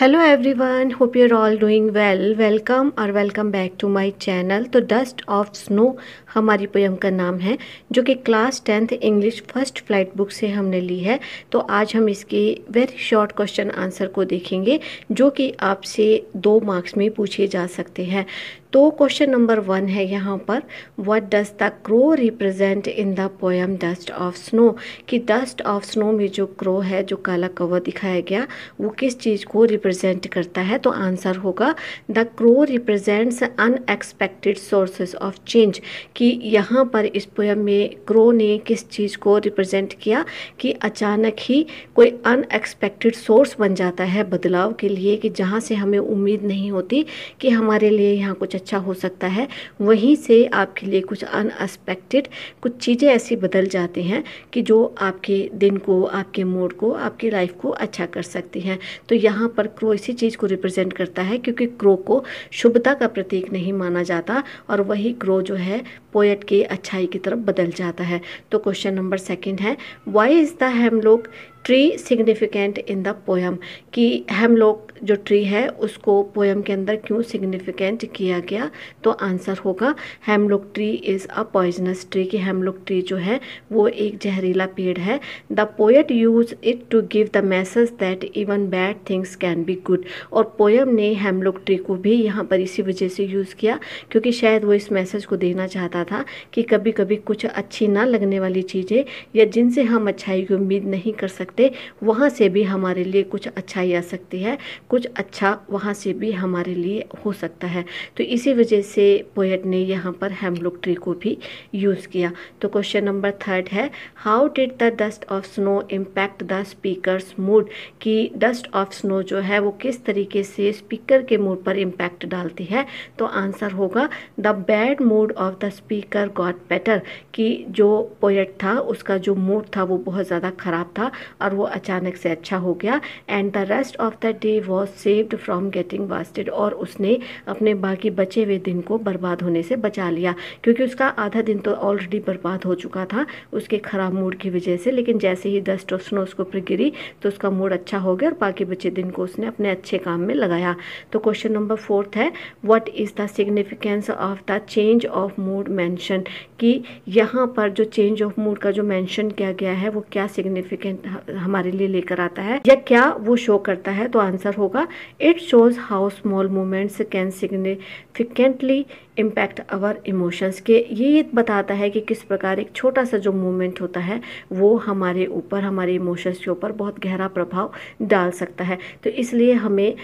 Hello everyone hope you are all doing well welcome और welcome back to my channel तो dust of snow हमारी poem का नाम है जो कि class tenth English first flight book से हमने ली है तो आज हम इसके वेरी शॉर्ट क्वेश्चन आंसर को देखेंगे जो कि आपसे दो मार्क्स में पूछे जा सकते हैं तो क्वेश्चन नंबर वन है यहाँ पर what does the crow represent in the poem dust of snow कि डस्ट ऑफ स्नो में जो क्रो है जो काला कवर दिखाया गया वो किस चीज़ को रिप्रेजेंट करता है तो आंसर होगा the crow represents unexpected sources of change कि यहाँ पर इस पोएम में क्रो ने किस चीज़ को रिप्रेजेंट किया कि अचानक ही कोई अनएक्सपेक्टेड सोर्स बन जाता है बदलाव के लिए कि जहाँ से हमें उम्मीद नहीं होती कि हमारे लिए यहाँ कुछ अच्छा हो सकता है वहीं से आपके लिए कुछ अनएक्सपेक्टेड कुछ चीज़ें ऐसी बदल जाती हैं कि जो आपके दिन को आपके मूड को आपकी लाइफ को अच्छा कर सकती हैं तो यहाँ पर क्रो इसी चीज़ को रिप्रेजेंट करता है क्योंकि क्रो को शुभता का प्रतीक नहीं माना जाता और वही क्रो जो है पोएट की अच्छाई की तरफ बदल जाता है तो क्वेश्चन नंबर सेकंड है why is the hemlock tree significant in the poem कि हेमलोक जो ट्री है उसको पोएम के अंदर क्यों सिग्निफिकेंट किया गया तो आंसर होगा hemlock tree is a poisonous tree कि हेमलोक ट्री जो है वो एक जहरीला पेड़ है the poet use it to give the message that even bad things can be good और पोएम ने हेमलोक ट्री को भी यहाँ पर इसी वजह से यूज़ किया क्योंकि शायद वो इस मैसेज को देना चाहता था कि कभी कभी कुछ अच्छी ना लगने वाली चीज़ें या जिनसे हम अच्छाई की उम्मीद नहीं कर सकते वहाँ से भी हमारे लिए कुछ अच्छाई आ सकती है कुछ अच्छा वहाँ से भी हमारे लिए हो सकता है तो इसी वजह से पोएट ने यहाँ पर हेमलुक ट्री को भी यूज़ किया तो क्वेश्चन नंबर थर्ड है how did the dust of snow impact the speaker mood कि डस्ट ऑफ स्नो जो है वो किस तरीके से स्पीकर के मूड पर इम्पैक्ट डालती है तो आंसर होगा the bad mood of the speaker got better कि जो पोएट था उसका जो मूड था वो बहुत ज़्यादा ख़राब था और वो अचानक से अच्छा हो गया and the rest of the day was saved from getting wasted और उसने अपने बाकी बचे हुए दिन को बर्बाद होने से बचा लिया क्योंकि उसका आधा दिन तो ऑलरेडी बर्बाद हो चुका था उसके ख़राब मूड की वजह से लेकिन जैसे ही दस्ट और स्नो उसको ऊपर गिरी तो उसका मूड अच्छा हो गया और बाकी बचे दिन को उसने अपने अच्छे काम में लगाया तो क्वेश्चन नंबर फोर्थ है what is the significance of the change of mood mention कि यहाँ पर जो चेंज ऑफ मूड का जो मेंशन किया गया है वो क्या सिग्निफिकेंट हमारे लिए लेकर आता है या क्या वो शो करता है तो आंसर होगा it shows how small moments can significantly impact our emotions के ये बताता है कि किस प्रकार एक छोटा सा जो मूवमेंट होता है वो हमारे ऊपर हमारे इमोशंस के ऊपर बहुत गहरा प्रभाव डाल सकता है तो इसलिए हमें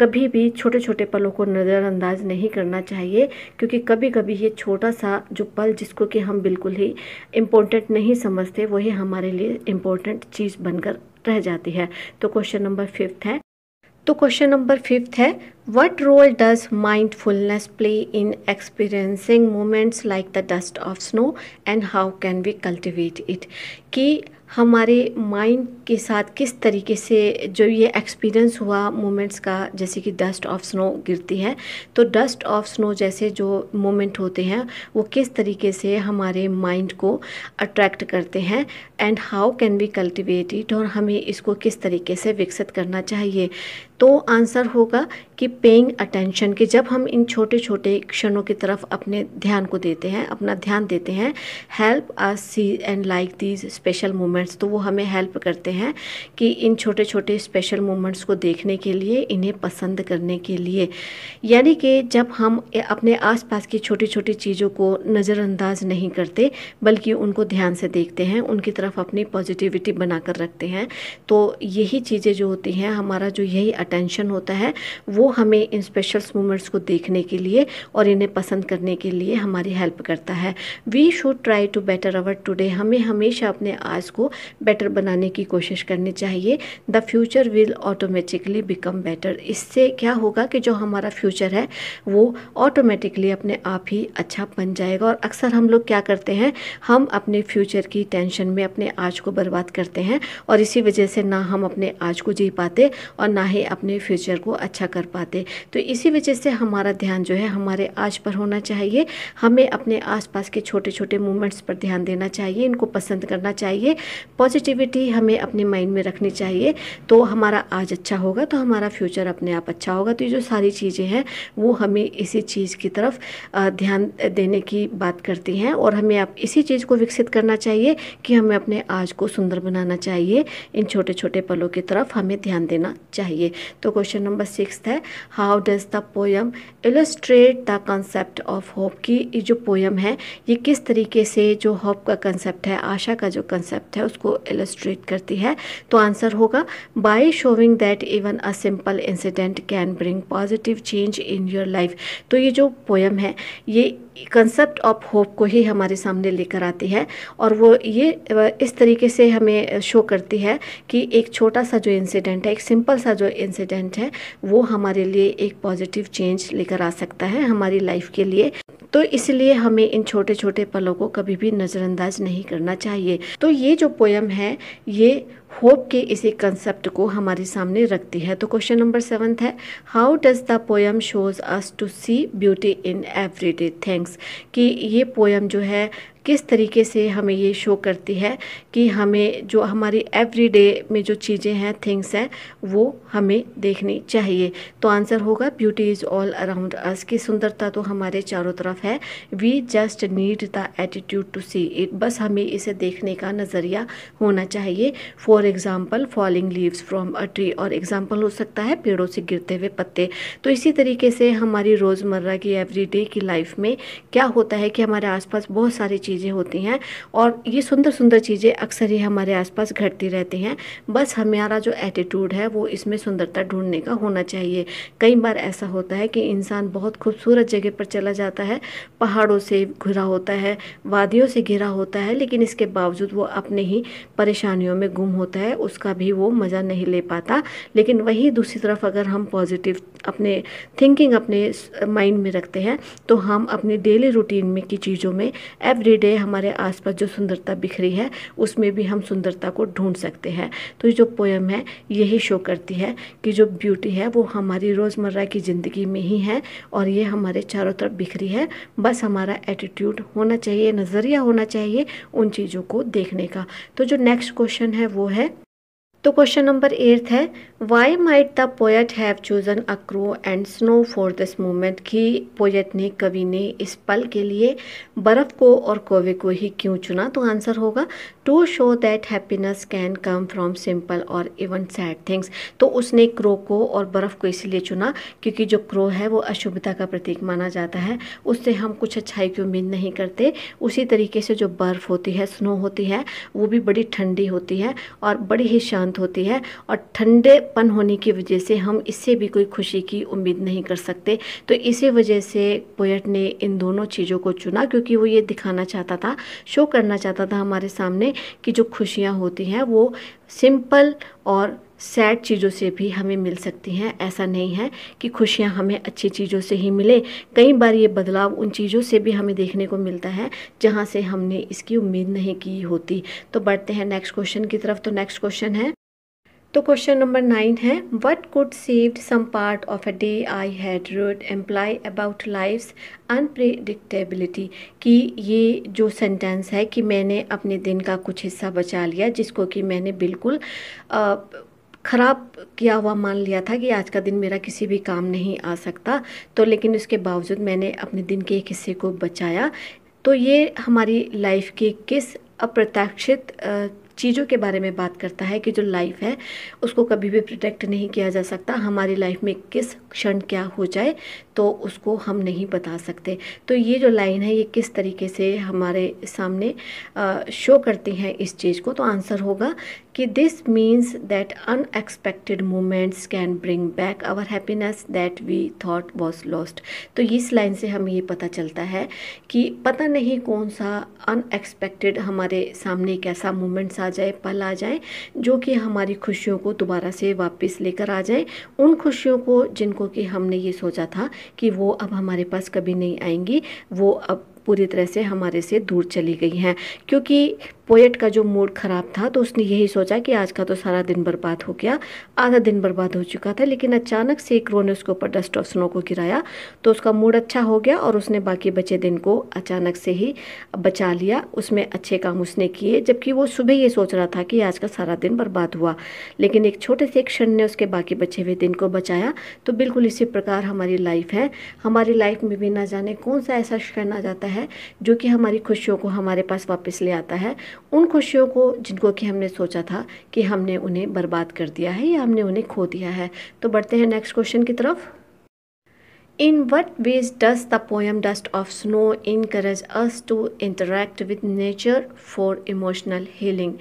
कभी भी छोटे छोटे पलों को नज़रअंदाज नहीं करना चाहिए क्योंकि कभी कभी ये छोटा सा जो पल जिसको कि हम बिल्कुल ही इम्पोर्टेंट नहीं समझते वही हमारे लिए इम्पोर्टेंट चीज़ बनकर रह जाती है तो क्वेश्चन नंबर फिफ्थ है तो क्वेश्चन नंबर फिफ्थ है What role does mindfulness play in experiencing moments like the dust of snow and how can we cultivate it? कि हमारे माइंड के साथ किस तरीके से जो ये एक्सपीरियंस हुआ मोमेंट्स का जैसे कि डस्ट ऑफ स्नो गिरती है तो डस्ट ऑफ स्नो जैसे जो मोमेंट होते हैं वो किस तरीके से हमारे माइंड को अट्रैक्ट करते हैं and how can we cultivate it और हमें इसको किस तरीके से विकसित करना चाहिए तो आंसर होगा कि पेइंग अटेंशन कि जब हम इन छोटे छोटे क्षणों की तरफ अपने ध्यान को देते हैं अपना ध्यान देते हैं help us see and like these special moments तो वो हमें हेल्प करते हैं कि इन छोटे छोटे स्पेशल मोमेंट्स को देखने के लिए इन्हें पसंद करने के लिए यानी कि जब हम अपने आसपास की छोटी छोटी चीज़ों को नज़रअंदाज नहीं करते बल्कि उनको ध्यान से देखते हैं उनकी तरफ अपनी पॉजिटिविटी बनाकर रखते हैं तो यही चीज़ें जो होती हैं हमारा जो यही अटेंशन होता है वो हमें इन स्पेशल मोमेंट्स को देखने के लिए और इन्हें पसंद करने के लिए हमारी हेल्प करता है we should try to better our today हमें हमेशा अपने आज को बेटर बनाने की कोशिश करनी चाहिए the future will automatically become better इससे क्या होगा कि जो हमारा फ्यूचर है वो ऑटोमेटिकली अपने आप ही अच्छा बन जाएगा और अक्सर हम लोग क्या करते हैं हम अपने फ्यूचर की टेंशन में अपने आज को बर्बाद करते हैं और इसी वजह से ना हम अपने आज को जी पाते और ना ही अपने फ्यूचर को अच्छा कर पाते तो इसी वजह से हमारा ध्यान जो है हमारे आज पर होना चाहिए हमें अपने आसपास के छोटे छोटे मूवमेंट्स पर ध्यान देना चाहिए इनको पसंद करना चाहिए पॉजिटिविटी हमें अपने माइंड में रखनी चाहिए तो हमारा आज अच्छा होगा तो हमारा फ्यूचर अपने आप अच्छा होगा तो ये जो सारी चीज़ें हैं वो हमें इसी चीज़ की तरफ ध्यान देने की बात करती हैं और हमें आप इसी चीज़ को विकसित करना चाहिए कि हमें अपने आज को सुंदर बनाना चाहिए इन छोटे छोटे पलों की तरफ हमें ध्यान देना चाहिए तो क्वेश्चन नंबर सिक्स है how does the poem illustrate the concept of hope की जो पोएम है ये किस तरीके से जो होप का कंसेप्ट है आशा का जो कंसेप्ट है उसको एलोस्ट्रेट करती है तो आंसर होगा by showing that even a simple incident can bring positive change in your life तो ये जो पोयम है ये कंसेप्ट ऑफ होप को ही हमारे सामने लेकर आती है और वो ये इस तरीके से हमें शो करती है कि एक छोटा सा जो इंसिडेंट है एक सिंपल सा जो इंसिडेंट है वो हमारे हमारे लिए एक पॉजिटिव चेंज लेकर आ सकता है हमारी लाइफ के लिए तो इसलिए हमें इन छोटे छोटे पलों को कभी भी नज़रअंदाज नहीं करना चाहिए तो ये जो पोयम है ये होप के इसी कंसेप्ट को हमारे सामने रखती है तो क्वेश्चन नंबर सेवन्थ है how does the poem shows us to see beauty in every day things कि ये पोयम जो है किस तरीके से हमें ये शो करती है कि हमें जो हमारी एवरीडे में जो चीज़ें हैं थिंग्स हैं वो हमें देखनी चाहिए तो आंसर होगा beauty is all around us की सुंदरता तो हमारे चारों तरफ है we just need the attitude to see it बस हमें इसे देखने का नज़रिया होना चाहिए for example falling leaves from a tree और एग्ज़ाम्पल हो सकता है पेड़ों से गिरते हुए पत्ते तो इसी तरीके से हमारी रोज़मर्रा की एवरी की लाइफ में क्या होता है कि हमारे आसपास बहुत सारी चीज़ चीज़ें होती हैं और ये सुंदर सुंदर चीज़ें अक्सर ही हमारे आसपास घटती रहती हैं बस हमारा जो एटीट्यूड है वो इसमें सुंदरता ढूंढने का होना चाहिए कई बार ऐसा होता है कि इंसान बहुत खूबसूरत जगह पर चला जाता है पहाड़ों से घिरा होता है वादियों से घिरा होता है लेकिन इसके बावजूद वो अपने ही परेशानियों में गुम होता है उसका भी वो मज़ा नहीं ले पाता लेकिन वही दूसरी तरफ अगर हम पॉजिटिव अपने थिंकिंग अपने माइंड में रखते हैं तो हम अपने डेली रूटीन में की चीज़ों में एवरी डे हमारे आसपास जो सुंदरता बिखरी है उसमें भी हम सुंदरता को ढूंढ सकते हैं तो ये जो पोएम है यही शो करती है कि जो ब्यूटी है वो हमारी रोज़मर्रा की ज़िंदगी में ही है और ये हमारे चारों तरफ बिखरी है बस हमारा एटीट्यूड होना चाहिए नज़रिया होना चाहिए उन चीज़ों को देखने का तो जो नेक्स्ट क्वेश्चन है वो है तो क्वेश्चन नंबर एट है why might the poet have chosen a crow and snow for this moment कि पोएट ने कवि ने इस पल के लिए बर्फ़ को और कोवे को ही क्यों चुना तो आंसर होगा to show that happiness can come from simple और इवन सैड थिंग्स तो उसने क्रो को और बर्फ़ को इसलिए चुना क्योंकि जो क्रो है वो अशुभता का प्रतीक माना जाता है उससे हम कुछ अच्छाई की उम्मीद नहीं करते उसी तरीके से जो बर्फ़ होती है स्नो होती है वो भी बड़ी ठंडी होती है और बड़ी ही शांत शांत होती है और ठंडेपन होने की वजह से हम इससे भी कोई खुशी की उम्मीद नहीं कर सकते तो इसी वजह से पोएट ने इन दोनों चीज़ों को चुना क्योंकि वो ये दिखाना चाहता था शो करना चाहता था हमारे सामने कि जो खुशियाँ होती हैं वो सिंपल और सैड चीज़ों से भी हमें मिल सकती हैं ऐसा नहीं है कि खुशियाँ हमें अच्छी चीज़ों से ही मिले कई बार ये बदलाव उन चीज़ों से भी हमें देखने को मिलता है जहाँ से हमने इसकी उम्मीद नहीं की होती तो बढ़ते हैं नेक्स्ट क्वेश्चन की तरफ तो नेक्स्ट क्वेश्चन है तो क्वेश्चन नंबर नाइन है what could saved some part of a day I had rued imply about life's unpredictability कि ये जो सेंटेंस है कि मैंने अपने दिन का कुछ हिस्सा बचा लिया जिसको कि मैंने बिल्कुल ख़राब किया हुआ मान लिया था कि आज का दिन मेरा किसी भी काम नहीं आ सकता तो लेकिन उसके बावजूद मैंने अपने दिन के एक हिस्से को बचाया तो ये हमारी लाइफ की किस अप्रत्याशित चीज़ों के बारे में बात करता है कि जो लाइफ है उसको कभी भी प्रोटेक्ट नहीं किया जा सकता हमारी लाइफ में किस क्षण क्या हो जाए तो उसको हम नहीं बता सकते तो ये जो लाइन है ये किस तरीके से हमारे सामने शो करती हैं इस चीज़ को तो आंसर होगा कि this means that unexpected moments can bring back our happiness that we thought was lost तो इस लाइन से हमें ये पता चलता है कि पता नहीं कौन सा अनएक्सपेक्टेड हमारे सामने एक ऐसा मोमेंट्स आ जाए पल आ जाए जो कि हमारी खुशियों को दोबारा से वापस लेकर आ जाए उन खुशियों को जिनको कि हमने ये सोचा था कि वो अब हमारे पास कभी नहीं आएंगी वो अब पूरी तरह से हमारे से दूर चली गई हैं क्योंकि पोएट का जो मूड ख़राब था तो उसने यही सोचा कि आज का तो सारा दिन बर्बाद हो गया आधा दिन बर्बाद हो चुका था लेकिन अचानक से एक रो ने उसके ऊपर डस्ट ऑफ स्नो को गिराया तो उसका मूड अच्छा हो गया और उसने बाकी बचे दिन को अचानक से ही बचा लिया उसमें अच्छे काम उसने किए जबकि वो सुबह ये सोच रहा था कि आज का सारा दिन बर्बाद हुआ लेकिन एक छोटे से क्षण ने उसके बाकी बचे हुए दिन को बचाया तो बिल्कुल इसी प्रकार हमारी लाइफ है हमारी लाइफ में भी ना जाने कौन सा ऐसा क्षण आ जाता है जो कि हमारी खुशियों को हमारे पास वापस ले आता है उन खुशियों को जिनको कि हमने सोचा था कि हमने उन्हें बर्बाद कर दिया है या हमने उन्हें खो दिया है तो बढ़ते हैं नेक्स्ट क्वेश्चन की तरफ in what ways does the poem dust of snow encourage us to interact with nature for emotional healing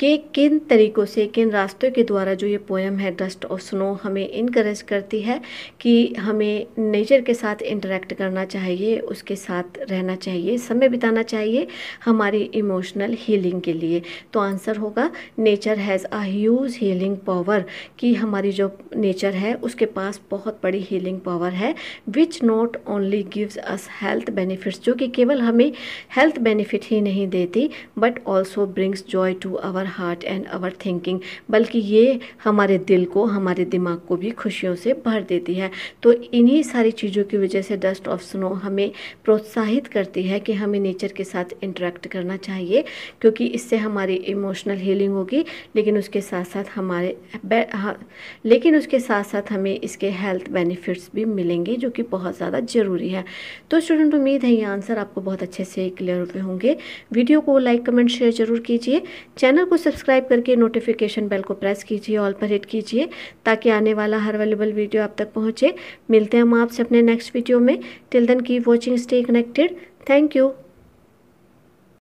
कि किन तरीक़ों से किन रास्तों के द्वारा जो ये पोएम है डस्ट और स्नो हमें इनक्रेज करती है कि हमें नेचर के साथ इंटरेक्ट करना चाहिए उसके साथ रहना चाहिए समय बिताना चाहिए हमारी इमोशनल हीलिंग के लिए तो आंसर होगा nature has a huge healing power कि हमारी जो नेचर है उसके पास बहुत बड़ी हीलिंग पावर है which not only gives us health benefits जो कि केवल हमें हेल्थ बेनिफिट ही नहीं देती but also brings joy to our heart and our thinking बल्कि ये हमारे दिल को हमारे दिमाग को भी खुशियों से भर देती है तो इन्हीं सारी चीज़ों की वजह से डस्ट ऑफ स्नो हमें प्रोत्साहित करती है कि हमें नेचर के साथ इंटरेक्ट करना चाहिए क्योंकि इससे हमारी इमोशनल हीलिंग होगी लेकिन उसके साथ साथ हमारे हाँ, लेकिन उसके साथ साथ हमें इसके हेल्थ बेनिफिट्स भी मिलेंगे जो कि बहुत ज़्यादा ज़रूरी है तो स्टूडेंट उम्मीद है ये आंसर आपको बहुत अच्छे से क्लियर हुए होंगे वीडियो को लाइक कमेंट शेयर जरूर कीजिए चैनल को सब्सक्राइब करके नोटिफिकेशन बेल को प्रेस कीजिए ऑल पर हिट कीजिए ताकि आने वाला हर अवेलेबल वीडियो आप तक पहुँचे मिलते हैं हम आपसे अपने नेक्स्ट वीडियो में till then keep watching stay connected thank you